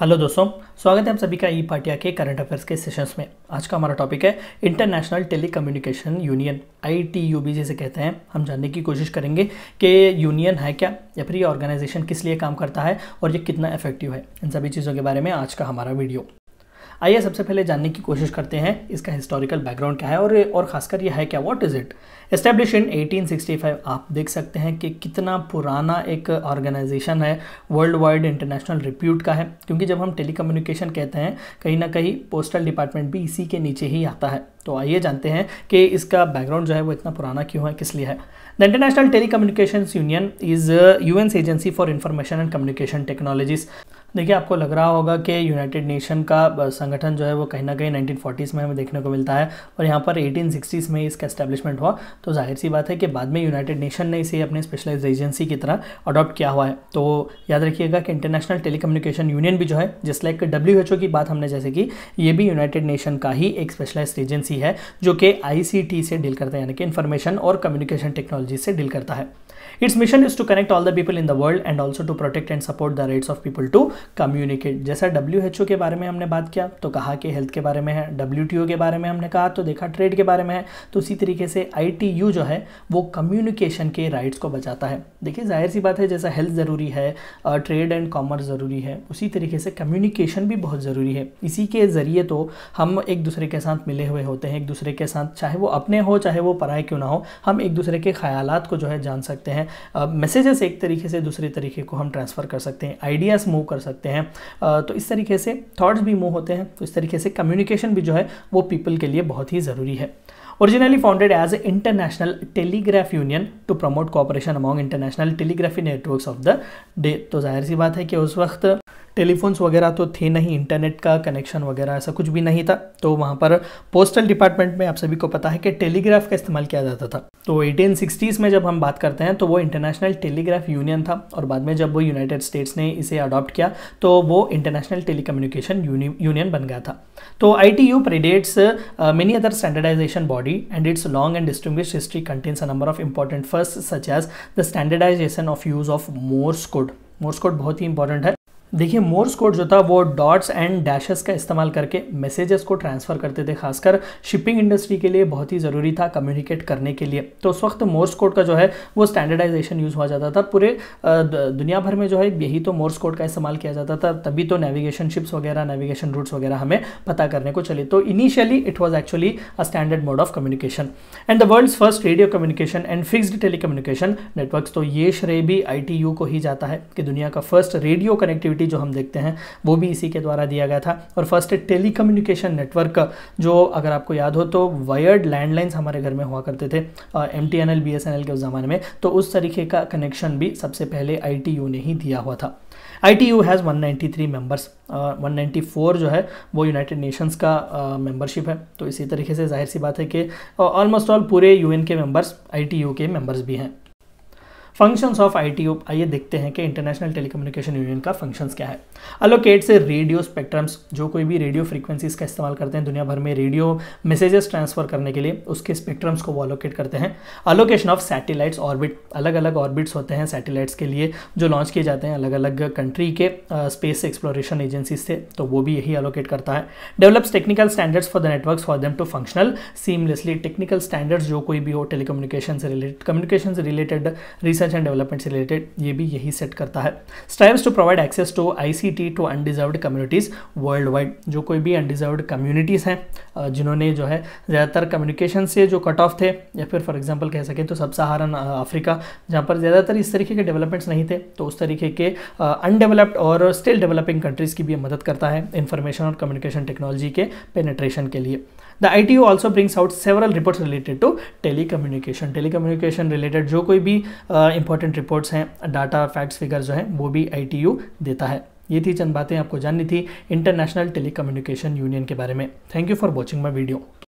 hello दोस्तों स्वागत है आप सभी का ई पाटिया के करंट अफेयर्स के सेशंस में आज का हमारा टॉपिक है इंटरनेशनल टेलीकम्युनिकेशन यूनियन आईटीयूबी जिसे कहते हैं हम जानने की कोशिश करेंगे कि यूनियन है क्या या फिर ये ऑर्गेनाइजेशन किस लिए काम करता है और ये कितना इफेक्टिव है इन सभी चीज़ों के बारे में आज का हमारा वीडियो आइए सबसे पहले जानने की कोशिश करते हैं इसका हिस्टोरिकल बैकग्राउंड क्या है और और खासकर यह है क्या what is it establish in 1865 आप देख सकते हैं कि कितना पुराना एक ऑर्गेनाइजेशन है वर्ल्ड वाइड इंटरनेशनल रिप्यूट का है क्योंकि जब हम टेली कहते हैं कहीं ना कहीं पोस्टल डिपार्टमेंट भी इसी के नीचे ही आता है तो आइए जानते हैं कि इसका बैकग्राउंड जो है वो इतना पुराना क्यों है किस लिए है the international communication union is U agency for information and communication technologies देखिए आपको लग रहा होगा कि यूनाइटेड नेशन का संगठन जो है वो कहीं ना कहीं 1940s में हमें देखने को मिलता है और यहाँ पर 1860s में इसका इस्टेब्लिशमेंट हुआ तो जाहिर सी बात है कि बाद में यूनाइटेड नेशन ने इसे अपने स्पेशलाइज एजेंसी की तरह अडॉप्ट किया हुआ है तो याद रखिएगा कि इंटरनेशनल टेली यूनियन भी जो है जिस लाइक डब्ल्यू की बात हमने जैसे की ये भी यूनाइटेड नेशन का ही एक स्पेशलाइज एजेंसी है जो कि आई से डील करता है यानी कि इन्फॉर्मेशन और कम्युनिकेशन टेक्नोलॉजी से डील करता है its mission is to connect all the people in the world and also to protect and support the rights of people to communicate जैसा डब्ल्यू के बारे में हमने बात किया तो कहा कि हेल्थ के बारे में है डब्ल्यू के बारे में हमने कहा तो देखा ट्रेड के बारे में है तो उसी तरीके से आई जो है वो कम्युनिकेशन के राइट्स को बचाता है देखिए जाहिर सी बात है जैसा हेल्थ ज़रूरी है ट्रेड एंड कॉमर्स ज़रूरी है उसी तरीके से कम्युनिकेशन भी बहुत ज़रूरी है इसी के ज़रिए तो हम एक दूसरे के साथ मिले हुए होते हैं एक दूसरे के साथ चाहे वो अपने हो चाहे वो पराए क्यों ना हो हम एक दूसरे के ख्याल को जो है जान सकते हैं मैसेजेस एक तरीके से दूसरे तरीके को हम ट्रांसफ़र कर सकते हैं आइडियाज़ मूव कर सकते सकते हैं तो इस तरीके से थॉट्स भी मूव होते हैं तो इस तरीके से कम्युनिकेशन भी जो है वो पीपल के लिए बहुत ही ज़रूरी है originally founded as a international telegraph union to promote cooperation among international telegraphy network of the day तो जाहिर सी बात है कि उस वक्त टेलीफोन्स वगैरह तो थे नहीं इंटरनेट का कनेक्शन वगैरह ऐसा कुछ भी नहीं था तो वहाँ पर पोस्टल डिपार्टमेंट में आप सभी को पता है कि टेलीग्राफ का इस्तेमाल किया जाता था तो एटीन में जब हम बात करते हैं तो वो इंटरनेशनल टेलीग्राफ यूनियन था और बाद में जब वो यूनाइटेड स्टेट्स ने इसे अडॉप्ट किया तो वो इंटरनेशनल कम्युनिकेशन यूनियन बन गया था तो I T U predates many other standardization body and its long and distinguish history contains a number of important first such as the standardization of use of Morse code Morse code बहुत ही important है देखिए Morse code जो था वो dots and dashes का इस्तेमाल करके मैसेजेस को ट्रांसफ़र करते थे खासकर शिपिंग इंडस्ट्री के लिए बहुत ही ज़रूरी था कम्युनिकेट करने के लिए तो उस वक्त मोर्स कोड का जो है वो स्टैंडर्डाइजेशन यूज़ हुआ जाता था पूरे दुनिया भर में जो है यही तो मोर्स कोड का इस्तेमाल किया जाता था तभी तो नेविगेशन शिप्स वगैरह नेविगेशन रूट्स वगैरह हमें पता करने को चले तो initially it was actually a standard mode of communication and the world's first radio communication and fixed telecommunication network तो ये श्रेय भी आई को ही जाता है कि दुनिया का फर्स्ट रेडियो कनेक्टिविटी कनेक्टिविटी जो हम देखते हैं वो भी इसी के द्वारा दिया गया था और फर्स्ट टेली टेली नेटवर्क जो अगर आपको याद हो तो वायर्ड लैंडलाइंस हमारे घर में हुआ करते थे M T N N L L B S के उस ज़माने में तो उस तरीके का कनेक्शन भी सबसे पहले आई टी यू ने ही दिया हुआ था I T U has one 193 members ninety four जो है वो यूनाइटेड नेशंस का मेंबरशिप uh, है तो इसी तरीके से जाहिर सी बात है कि ऑलमोस्ट ऑल पूरे यू एन के मेंबर्स आई टी यू के मेंबर्स भी हैं फंक्शंस ऑफ ओ आइए देखते हैं कि इंटरनेशनल टेलीकम्युनिकेशन यूनियन का फंक्शंस क्या है अलोकेट से रेडियो स्पेक्ट्रम्स जो कोई भी रेडियो फ्रीक्वेंसीज का इस्तेमाल करते हैं दुनिया भर में रेडियो मैसेजेस ट्रांसफर करने के लिए उसके स्पेक्ट्रम्स को वो अलोकेट करते हैं अलोकेशन ऑफ सैटेलाइट्स ऑर्बिट अलग अलग ऑर्बिट्स होते हैं सैटेलाइट्स के लिए जो लॉन्च किए जाते हैं अलग अलग कंट्री के स्पेस एक्सप्लोरेशन एजेंसीज से तो वो भी यही अलोकेट करता है develops technical standards for the network for them to functional seamlessly technical standards जो कोई भी हो टेलीकम्युनिकेशन से रिलेटेड कम्युनिकेशन से related research research and development से रिलेटेड ये भी यही सेट करता है strives to provide access to ICT to undeserved communities worldwide जो कोई भी अनडिजर्व्ड कम्युनिटीज़ हैं जिन्होंने जो है ज़्यादातर कम्युनिकेशन से जो कट ऑफ थे या फिर फॉर एग्जाम्पल कह सकें तो सब सहारन अफ्रीका जहाँ पर ज़्यादातर इस तरीके के डेवलपमेंट्स नहीं थे तो उस तरीके के अनडेवलप्ड और स्टिल डेवलपिंग कंट्रीज़ की भी मदद करता है इन्फॉर्मेशन और कम्युनिकेशन टेक्नोलॉजी के पेनेट्रेशन के लिए the I also brings out several reports related to telecommunication telecommunication related जो कोई भी इंपॉर्टेंट uh, रिपोर्ट्स हैं डाटा फैक्ट्स फिगर जो है वो भी आई देता है ये थी चंद बातें आपको जाननी थी इंटरनेशनल टेलीकम्युनिकेशन यूनियन के बारे में thank you for watching my video